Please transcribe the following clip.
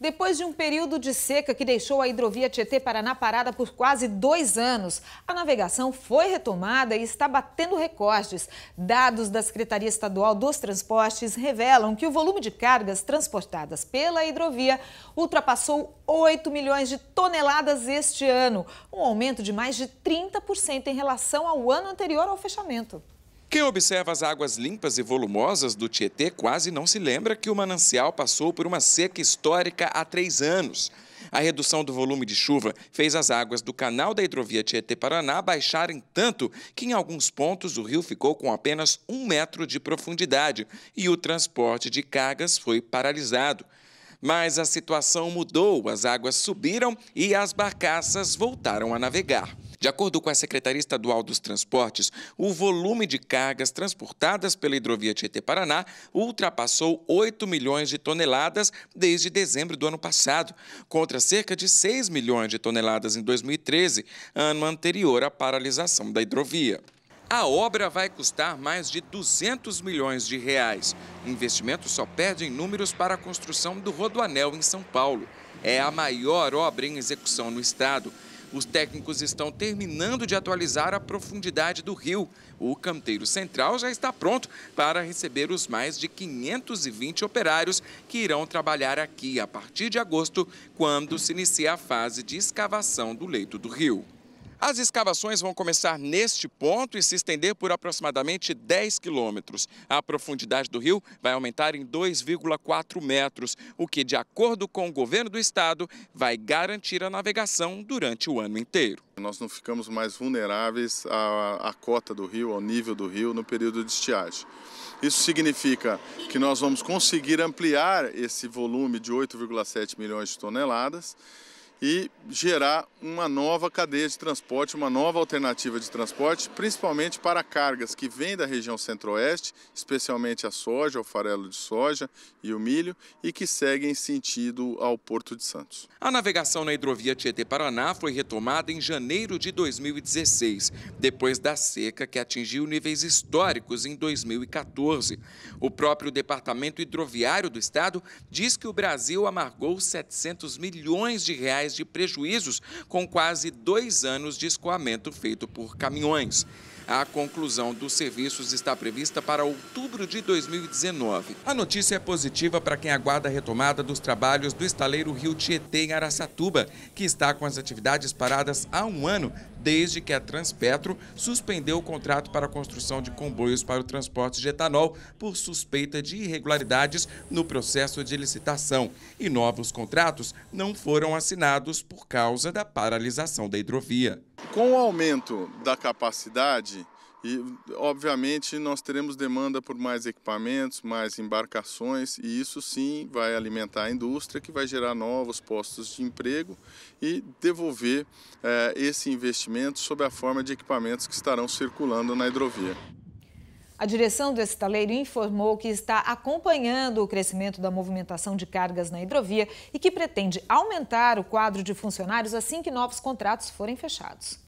Depois de um período de seca que deixou a hidrovia Tietê-Paraná parada por quase dois anos, a navegação foi retomada e está batendo recordes. Dados da Secretaria Estadual dos Transportes revelam que o volume de cargas transportadas pela hidrovia ultrapassou 8 milhões de toneladas este ano, um aumento de mais de 30% em relação ao ano anterior ao fechamento. Quem observa as águas limpas e volumosas do Tietê quase não se lembra que o manancial passou por uma seca histórica há três anos. A redução do volume de chuva fez as águas do canal da hidrovia Tietê-Paraná baixarem tanto que, em alguns pontos, o rio ficou com apenas um metro de profundidade e o transporte de cargas foi paralisado. Mas a situação mudou, as águas subiram e as barcaças voltaram a navegar. De acordo com a Secretaria Estadual dos Transportes, o volume de cargas transportadas pela hidrovia Tietê-Paraná ultrapassou 8 milhões de toneladas desde dezembro do ano passado, contra cerca de 6 milhões de toneladas em 2013, ano anterior à paralisação da hidrovia. A obra vai custar mais de 200 milhões de reais. O investimento só perde em números para a construção do Rodoanel em São Paulo. É a maior obra em execução no estado os técnicos estão terminando de atualizar a profundidade do rio. O canteiro central já está pronto para receber os mais de 520 operários que irão trabalhar aqui a partir de agosto, quando se inicia a fase de escavação do leito do rio. As escavações vão começar neste ponto e se estender por aproximadamente 10 quilômetros. A profundidade do rio vai aumentar em 2,4 metros, o que, de acordo com o governo do estado, vai garantir a navegação durante o ano inteiro. Nós não ficamos mais vulneráveis à, à cota do rio, ao nível do rio, no período de estiagem. Isso significa que nós vamos conseguir ampliar esse volume de 8,7 milhões de toneladas e gerar uma nova cadeia de transporte, uma nova alternativa de transporte, principalmente para cargas que vêm da região centro-oeste, especialmente a soja, o farelo de soja e o milho, e que seguem sentido ao Porto de Santos. A navegação na hidrovia Tietê-Paraná foi retomada em janeiro de 2016, depois da seca que atingiu níveis históricos em 2014. O próprio Departamento Hidroviário do Estado diz que o Brasil amargou 700 milhões de reais reais de prejuízos com quase dois anos de escoamento feito por caminhões. A conclusão dos serviços está prevista para outubro de 2019. A notícia é positiva para quem aguarda a retomada dos trabalhos do estaleiro Rio Tietê em Araçatuba, que está com as atividades paradas há um ano, desde que a Transpetro suspendeu o contrato para a construção de comboios para o transporte de etanol por suspeita de irregularidades no processo de licitação. E novos contratos não foram assinados parados por causa da paralisação da hidrovia. Com o aumento da capacidade, e, obviamente, nós teremos demanda por mais equipamentos, mais embarcações, e isso sim vai alimentar a indústria, que vai gerar novos postos de emprego e devolver eh, esse investimento sob a forma de equipamentos que estarão circulando na hidrovia. A direção do estaleiro informou que está acompanhando o crescimento da movimentação de cargas na hidrovia e que pretende aumentar o quadro de funcionários assim que novos contratos forem fechados.